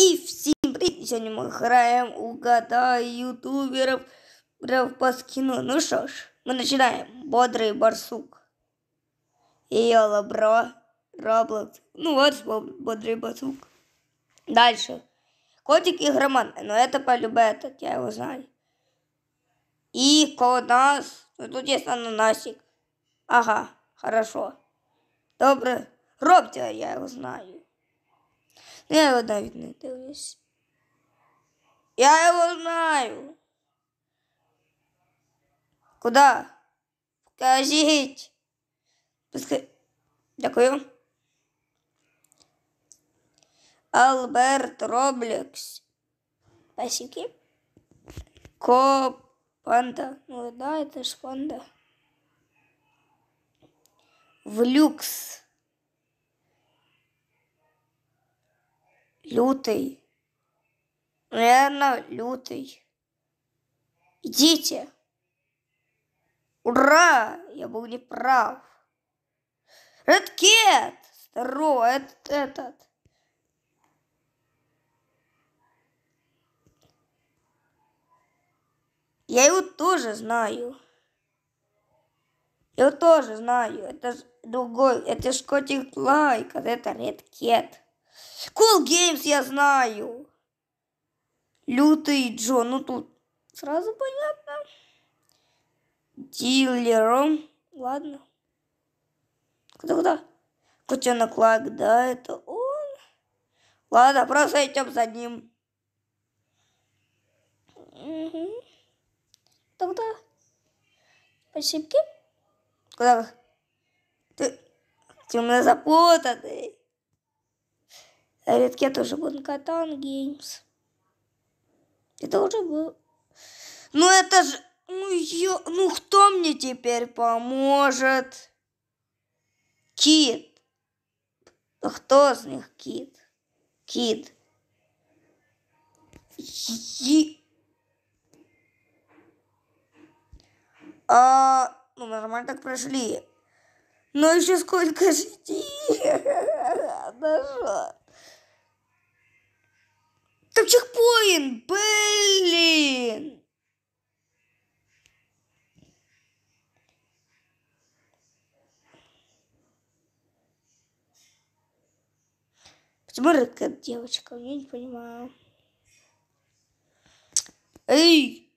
И всем привет! Сегодня мы играем угадай ютуберов Брав по скину. Ну что ж, мы начинаем. Бодрый барсук. Йола, бро. Роблокс. Ну вот, бодрый барсук. Дальше. Котик громан Но это полюбе этот, я его знаю. И конас. Ну тут есть ананасик. Ага, хорошо. Добро. робтя я его знаю. Ну я його навіть не дивлюсь. Я його знаю. Куда? Покажіть. Пускай. Дякую. Альберт Роблекс. Пасіки. Ко Панда. Ну да, это ж панда. В люкс. лютый. Наверное, лютый. Идите. Ура! Я был не прав. Редкет! Здорово, этот, этот. Я его тоже знаю. Я его тоже знаю. Это другой, это ж котик Лайк, это Редкет. Cool Games я знаю. Лютый Джо. Ну тут сразу понятно. Дилером. Ладно. Куда-куда? Котенок Лак, да, это он. Ладно, просто идем за ним. Угу. Тогда. Спасибо. Куда? Ты, ты у меня запутанный. Редки я тоже был на Геймс. Это уже был... Ну это же... Ну, ё... ну кто мне теперь поможет? Кит. А кто из них Кит? Кит. Е... А, ну, нормально так прошли. Но ну, еще сколько жить? Хорошо. Блин, блин! Почему рыбка девочка? Я не понимаю. Эй!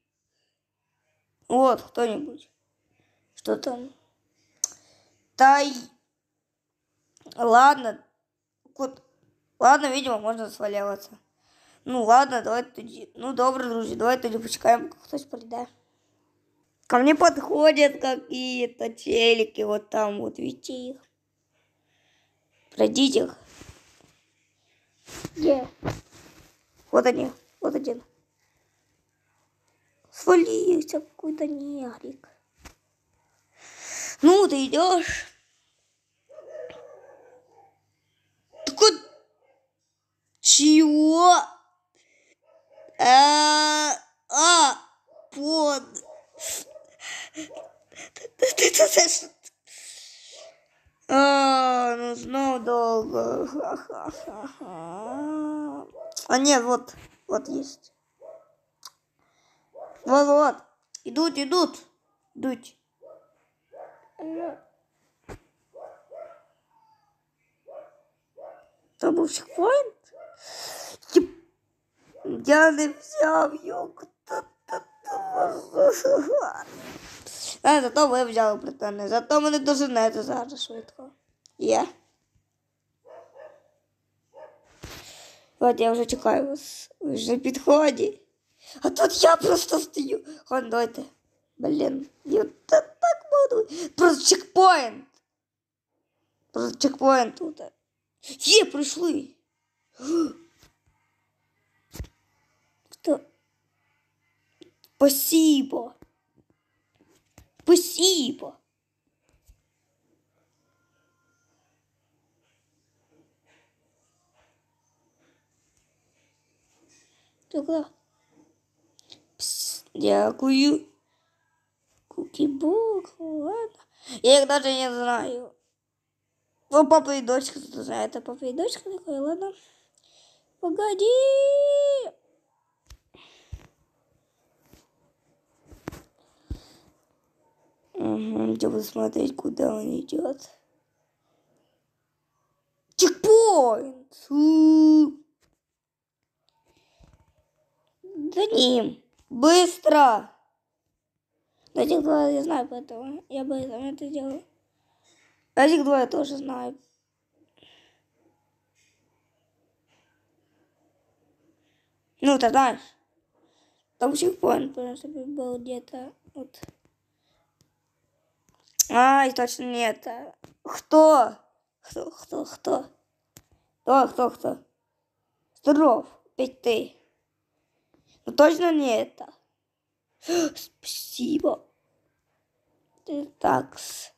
Вот, кто-нибудь. Что там? Тай. Ладно. Кот. Ладно, видимо, можно сваливаться. Ну ладно, давай тоді. Ну добре, друзі, давайте тоді почекаємо, хтось да? Ко мне подходят какие-то челики вот там, вот видите их. Пройдите их. Где? Вот они, вот один. Свалился какой-то негрик. Ну, ты идешь. Так Чего? Э, а, под... А, ну снова долго. А нет, вот, вот есть. Вот, вот. Идут, идут. Идут. Там был чекпоинт? Типа. Я не взяв його. А, е, зато ви взяли плетене, зато мене доженете зараз швидко. Є. От я вже чекаю вас. Ви вже на підході. А тут я просто стою. Хон, давайте. Блін, я так буду. Просто чекпоінт. Просто чекпоінт тут. Є, прийшли. Спасибо. Спасибо. Только Пс, дякую. Куки-бук, ладно. Я их даже не знаю. Ну, папа и дочка, кто знает, а папа и дочка такой, ладно. Погоди! Угу, идем посмотреть, куда он идет. Чекпоинт! За ним! Быстро! Один два я знаю, поэтому я бы это делаю. Один два я тоже знаю. Ну, ты знаешь. Там чекпоинт, потому что был где-то вот Ай, точно не это. Кто? Кто, кто, кто? Кто, кто, кто? Здоров, опять ты. Но ну, точно не это. Спасибо. Так,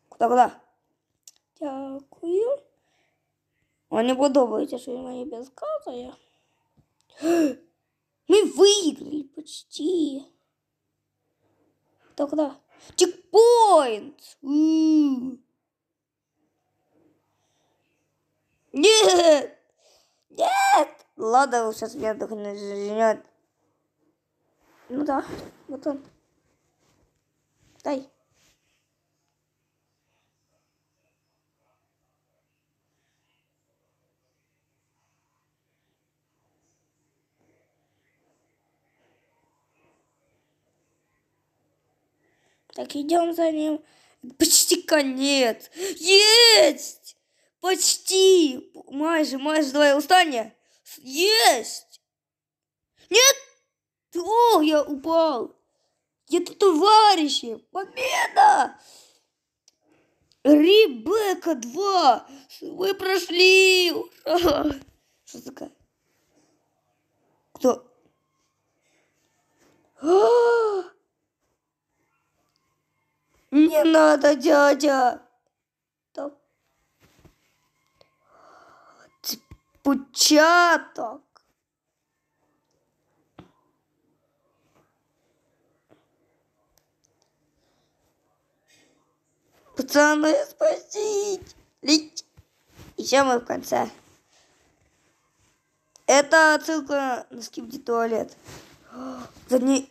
куда, куда? Дякую. Вони подобається, що він мені безказує. Мы выиграли почти. Так, да. Чекпоинт! Нет! Нет! Ладно, сейчас меня вдохновляет. Ну да, вот он. Дай. Так, идем за ним. Почти конец. Есть! Почти! Майже, майже, давай, устань. Есть! Нет! О, я упал! Я тут товарищи! Победа! Ребека 2! Вы прошли! Ура! Что такое? Кто? А -а -а! не надо, дядя. Там... Пучаток. Пацаны, спасить! Лить! Еще мы в конце. Это отсылка на скипди туалет. За ней...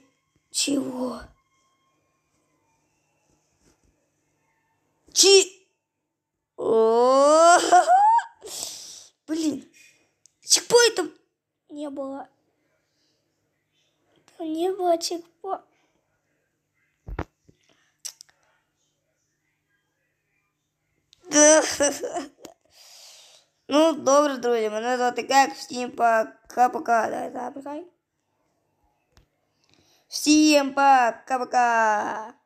Чего? Ки... О -о -о Блин, чекпоинта не было. Там не было чекпоинта. Ну, добре, друзі, мене звати как всем пока-пока, дай запихай. Всім пока-пока.